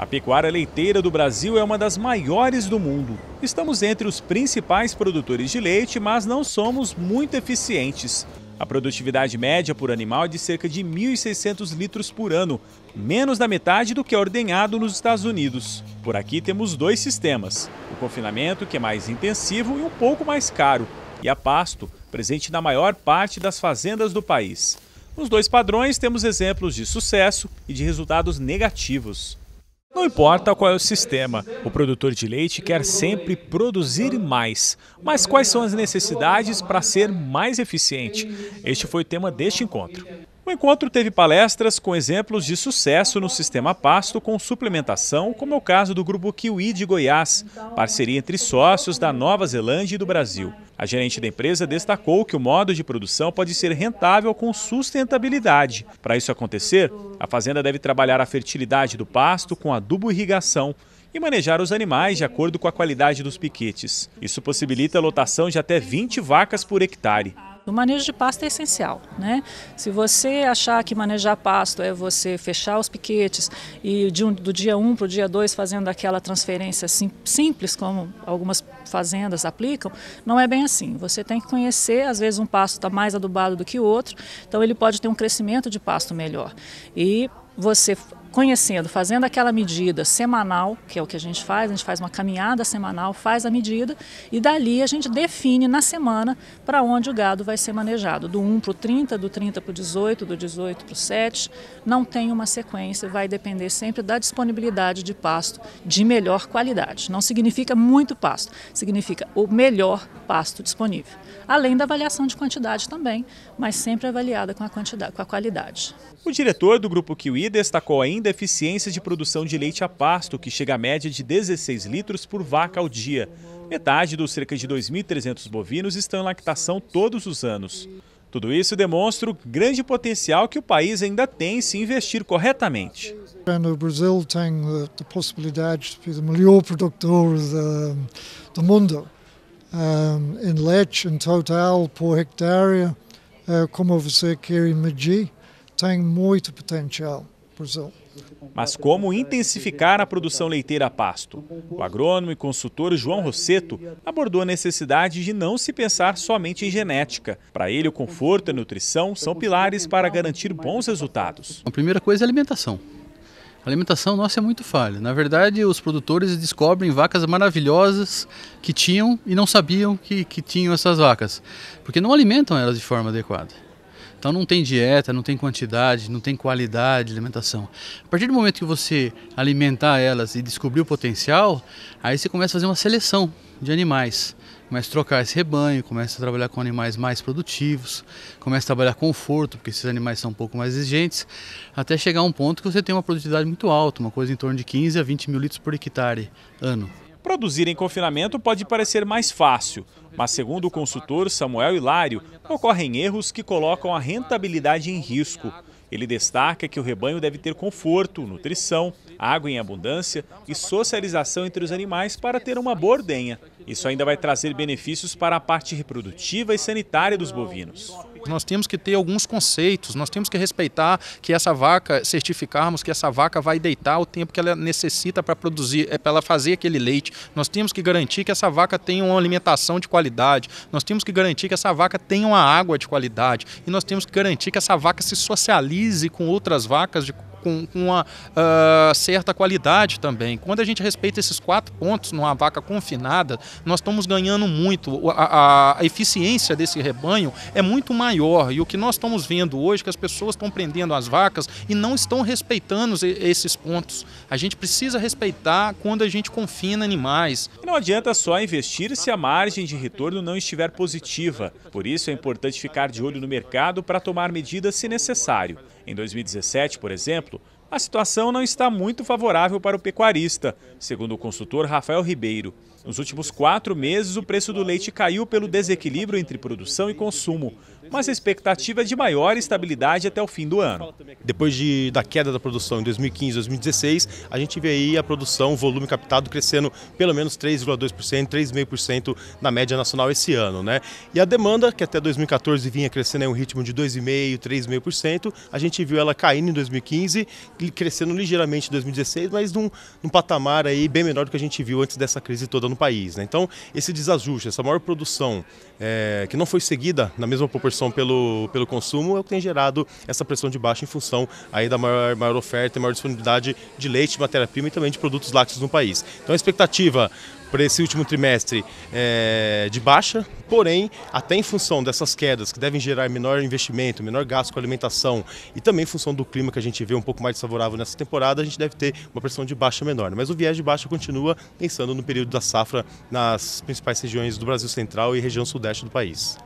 A pecuária leiteira do Brasil é uma das maiores do mundo. Estamos entre os principais produtores de leite, mas não somos muito eficientes. A produtividade média por animal é de cerca de 1.600 litros por ano, menos da metade do que é ordenhado nos Estados Unidos. Por aqui temos dois sistemas: o confinamento, que é mais intensivo e um pouco mais caro, e a pasto, presente na maior parte das fazendas do país. Nos dois padrões, temos exemplos de sucesso e de resultados negativos. Não importa qual é o sistema, o produtor de leite quer sempre produzir mais. Mas quais são as necessidades para ser mais eficiente? Este foi o tema deste encontro. O encontro teve palestras com exemplos de sucesso no sistema pasto com suplementação, como é o caso do Grupo Kiwi de Goiás, parceria entre sócios da Nova Zelândia e do Brasil. A gerente da empresa destacou que o modo de produção pode ser rentável com sustentabilidade. Para isso acontecer, a fazenda deve trabalhar a fertilidade do pasto com adubo e irrigação, e manejar os animais de acordo com a qualidade dos piquetes. Isso possibilita a lotação de até 20 vacas por hectare. O manejo de pasto é essencial, né? Se você achar que manejar pasto é você fechar os piquetes e um, do dia 1 um para o dia 2 fazendo aquela transferência sim, simples, como algumas fazendas aplicam, não é bem assim. Você tem que conhecer, às vezes um pasto está mais adubado do que o outro, então ele pode ter um crescimento de pasto melhor. E você conhecendo, fazendo aquela medida semanal, que é o que a gente faz, a gente faz uma caminhada semanal, faz a medida e dali a gente define na semana para onde o gado vai ser manejado, do 1 para o 30, do 30 para o 18, do 18 para o 7, não tem uma sequência, vai depender sempre da disponibilidade de pasto de melhor qualidade. Não significa muito pasto, significa o melhor pasto disponível. Além da avaliação de quantidade também, mas sempre avaliada com a quantidade, com a qualidade. O diretor do grupo Kiwi destacou ainda ainda a eficiência de produção de leite a pasto, que chega à média de 16 litros por vaca ao dia. Metade dos cerca de 2.300 bovinos estão em lactação todos os anos. Tudo isso demonstra o grande potencial que o país ainda tem se investir corretamente. O Brasil tem a possibilidade de ser o melhor produtor do mundo em leite, em total, por hectare, uh, como você quer medir, tem muito potencial produção. Mas como intensificar a produção leiteira a pasto? O agrônomo e consultor João Rosseto abordou a necessidade de não se pensar somente em genética. Para ele, o conforto e a nutrição são pilares para garantir bons resultados. A primeira coisa é a alimentação. A alimentação nossa é muito falha. Na verdade, os produtores descobrem vacas maravilhosas que tinham e não sabiam que, que tinham essas vacas, porque não alimentam elas de forma adequada. Então não tem dieta, não tem quantidade, não tem qualidade de alimentação. A partir do momento que você alimentar elas e descobrir o potencial, aí você começa a fazer uma seleção de animais. Começa a trocar esse rebanho, começa a trabalhar com animais mais produtivos, começa a trabalhar conforto, porque esses animais são um pouco mais exigentes, até chegar a um ponto que você tem uma produtividade muito alta, uma coisa em torno de 15 a 20 mil litros por hectare ano. Produzir em confinamento pode parecer mais fácil, mas, segundo o consultor Samuel Hilário, ocorrem erros que colocam a rentabilidade em risco. Ele destaca que o rebanho deve ter conforto, nutrição, água em abundância e socialização entre os animais para ter uma boa ordenha. Isso ainda vai trazer benefícios para a parte reprodutiva e sanitária dos bovinos nós temos que ter alguns conceitos, nós temos que respeitar que essa vaca, certificarmos que essa vaca vai deitar o tempo que ela necessita para produzir, é para ela fazer aquele leite. Nós temos que garantir que essa vaca tenha uma alimentação de qualidade, nós temos que garantir que essa vaca tenha uma água de qualidade e nós temos que garantir que essa vaca se socialize com outras vacas de com, com uma uh, certa qualidade também. Quando a gente respeita esses quatro pontos numa vaca confinada, nós estamos ganhando muito. A, a, a eficiência desse rebanho é muito maior. E o que nós estamos vendo hoje é que as pessoas estão prendendo as vacas e não estão respeitando esses pontos. A gente precisa respeitar quando a gente confina animais. Não adianta só investir se a margem de retorno não estiver positiva. Por isso é importante ficar de olho no mercado para tomar medidas se necessário. Em 2017, por exemplo, a situação não está muito favorável para o pecuarista, segundo o consultor Rafael Ribeiro. Nos últimos quatro meses, o preço do leite caiu pelo desequilíbrio entre produção e consumo, mas a expectativa é de maior estabilidade até o fim do ano. Depois de, da queda da produção em 2015 2016, a gente vê aí a produção, o volume captado crescendo pelo menos 3,2%, 3,5% na média nacional esse ano. Né? E a demanda, que até 2014 vinha crescendo em um ritmo de 2,5%, 3,5%, a gente viu ela caindo em 2015, crescendo ligeiramente em 2016, mas num, num patamar aí bem menor do que a gente viu antes dessa crise toda no país. Né? Então, esse desajuste, essa maior produção é, que não foi seguida na mesma proporção pelo, pelo consumo, é o que tem gerado essa pressão de baixa em função aí da maior, maior oferta e maior disponibilidade de leite, matéria-prima e também de produtos lácteos no país. Então, a expectativa para esse último trimestre é, de baixa, porém, até em função dessas quedas que devem gerar menor investimento, menor gasto com alimentação e também em função do clima que a gente vê um pouco mais desfavorável nessa temporada, a gente deve ter uma pressão de baixa menor. Mas o viés de baixa continua pensando no período da safra nas principais regiões do Brasil Central e região sudeste do país.